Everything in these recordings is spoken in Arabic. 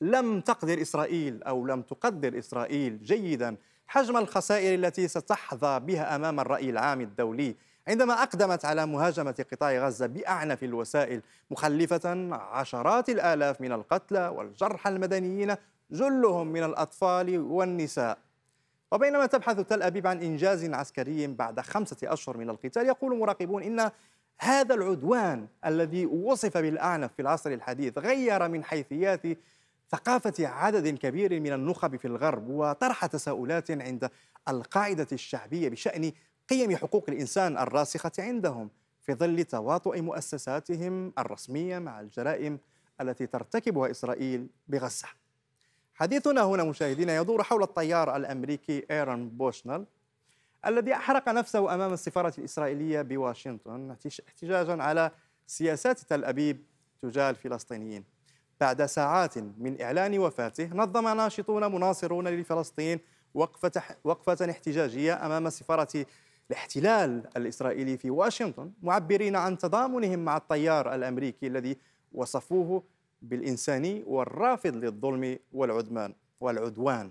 لم تقدر إسرائيل أو لم تقدر إسرائيل جيدا حجم الخسائر التي ستحظى بها أمام الرأي العام الدولي عندما أقدمت على مهاجمة قطاع غزة بأعنف الوسائل مخلفة عشرات الآلاف من القتلى والجرحى المدنيين جلهم من الأطفال والنساء وبينما تبحث تل أبيب عن إنجاز عسكري بعد خمسة أشهر من القتال يقول مراقبون إن هذا العدوان الذي وصف بالأعنف في العصر الحديث غير من حيثيات ثقافة عدد كبير من النخب في الغرب وطرح تساؤلات عند القاعدة الشعبية بشأن قيم حقوق الإنسان الراسخة عندهم في ظل تواطؤ مؤسساتهم الرسمية مع الجرائم التي ترتكبها إسرائيل بغزة حديثنا هنا مشاهدينا يدور حول الطيار الأمريكي إيرون بوشنال الذي أحرق نفسه أمام السفارة الإسرائيلية بواشنطن احتجاجا على سياسات تل أبيب تجاه الفلسطينيين بعد ساعات من إعلان وفاته نظم ناشطون مناصرون لفلسطين وقفة, وقفة احتجاجية أمام سفارة الاحتلال الإسرائيلي في واشنطن معبرين عن تضامنهم مع الطيار الأمريكي الذي وصفوه بالإنساني والرافض للظلم والعدمان والعدوان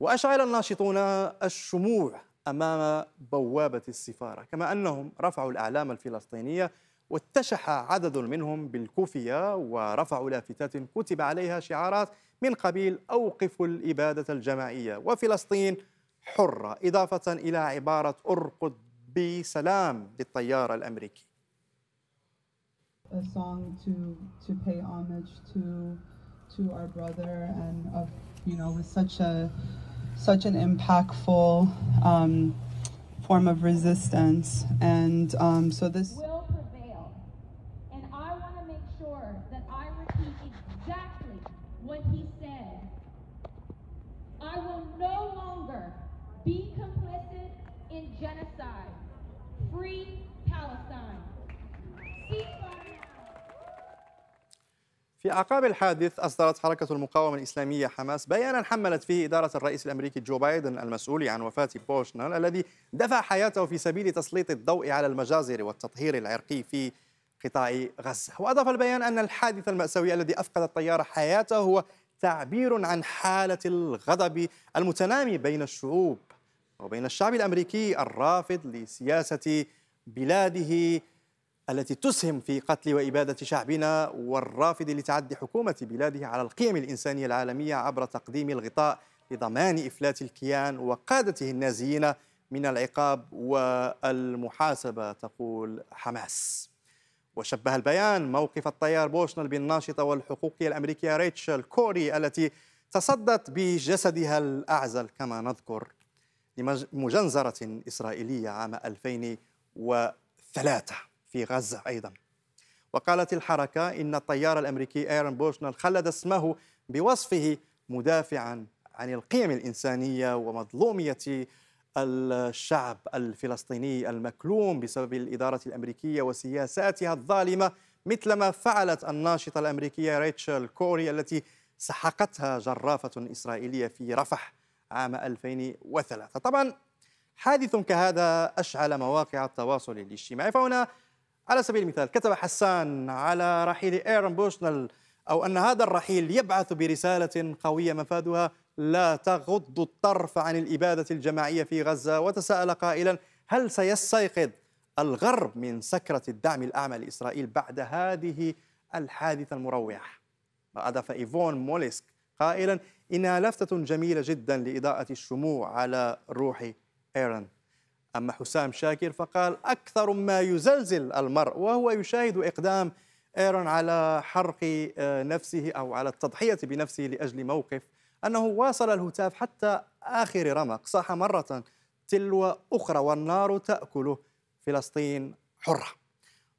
وأشعل الناشطون الشموع أمام بوابة السفارة كما أنهم رفعوا الأعلام الفلسطينية واتشح عدد منهم بالكوفية ورفعوا لافتات كتب عليها شعارات من قبيل أوقفوا الإبادة الجماعية وفلسطين حرة إضافة إلى عبارة أرقد بسلام للطيار الأمريكي a song to to pay homage to to our brother and of you know with such a such an impactful um, form of resistance and um, so this. exactly what he said. I will no longer be complicit in genocide. Free Palestine. في أعقاب الحادث أصدرت حركة المقاومة الإسلامية حماس بيانا حملت فيه إدارة الرئيس الأمريكي جو بايدن المسؤول عن وفاة بوشنال الذي دفع حياته في سبيل تسليط الضوء على المجازر والتطهير العرقي في قطاع غزة وأضاف البيان أن الحادث المأساوي الذي أفقد الطيار حياته هو تعبير عن حالة الغضب المتنامي بين الشعوب وبين الشعب الأمريكي الرافض لسياسة بلاده التي تسهم في قتل وإبادة شعبنا والرافض لتعدي حكومة بلاده على القيم الإنسانية العالمية عبر تقديم الغطاء لضمان إفلات الكيان وقادته النازيين من العقاب والمحاسبة تقول حماس وشبه البيان موقف الطيار بوشنل بالناشطة والحقوقية الأمريكية ريتشل كوري التي تصدت بجسدها الأعزل كما نذكر لمجنزرة إسرائيلية عام 2003 في غزة أيضا وقالت الحركة إن الطيار الأمريكي آيرون بوشنل خلد اسمه بوصفه مدافعا عن القيم الإنسانية ومظلومية الشعب الفلسطيني المكلوم بسبب الإدارة الأمريكية وسياساتها الظالمة مثلما فعلت الناشطة الأمريكية ريتشل كوري التي سحقتها جرافة إسرائيلية في رفح عام 2003 طبعا حادث كهذا أشعل مواقع التواصل الاجتماعي فهنا على سبيل المثال كتب حسان على رحيل إيرن بوشنل أو أن هذا الرحيل يبعث برسالة قوية مفادها لا تغض الطرف عن الإبادة الجماعية في غزة وتساءل قائلا هل سيستيقظ الغرب من سكرة الدعم الأعمى لإسرائيل بعد هذه الحادثة المروعة وأضاف إيفون موليسك قائلا إنها لفتة جميلة جدا لإضاءة الشموع على روح إيران أما حسام شاكر فقال أكثر ما يزلزل المرء وهو يشاهد إقدام إيران على حرق آه، نفسه أو على التضحية بنفسه لأجل موقف أنه واصل الهتاف حتى آخر رمق صاح مرة تلو أخرى والنار تأكله فلسطين حرة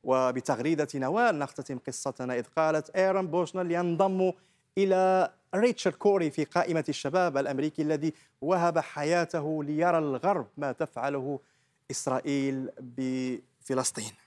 وبتغريدة نوال نختتم قصتنا إذ قالت إيرون بوشنل ينضم إلى ريتشارد كوري في قائمة الشباب الأمريكي الذي وهب حياته ليرى الغرب ما تفعله إسرائيل بفلسطين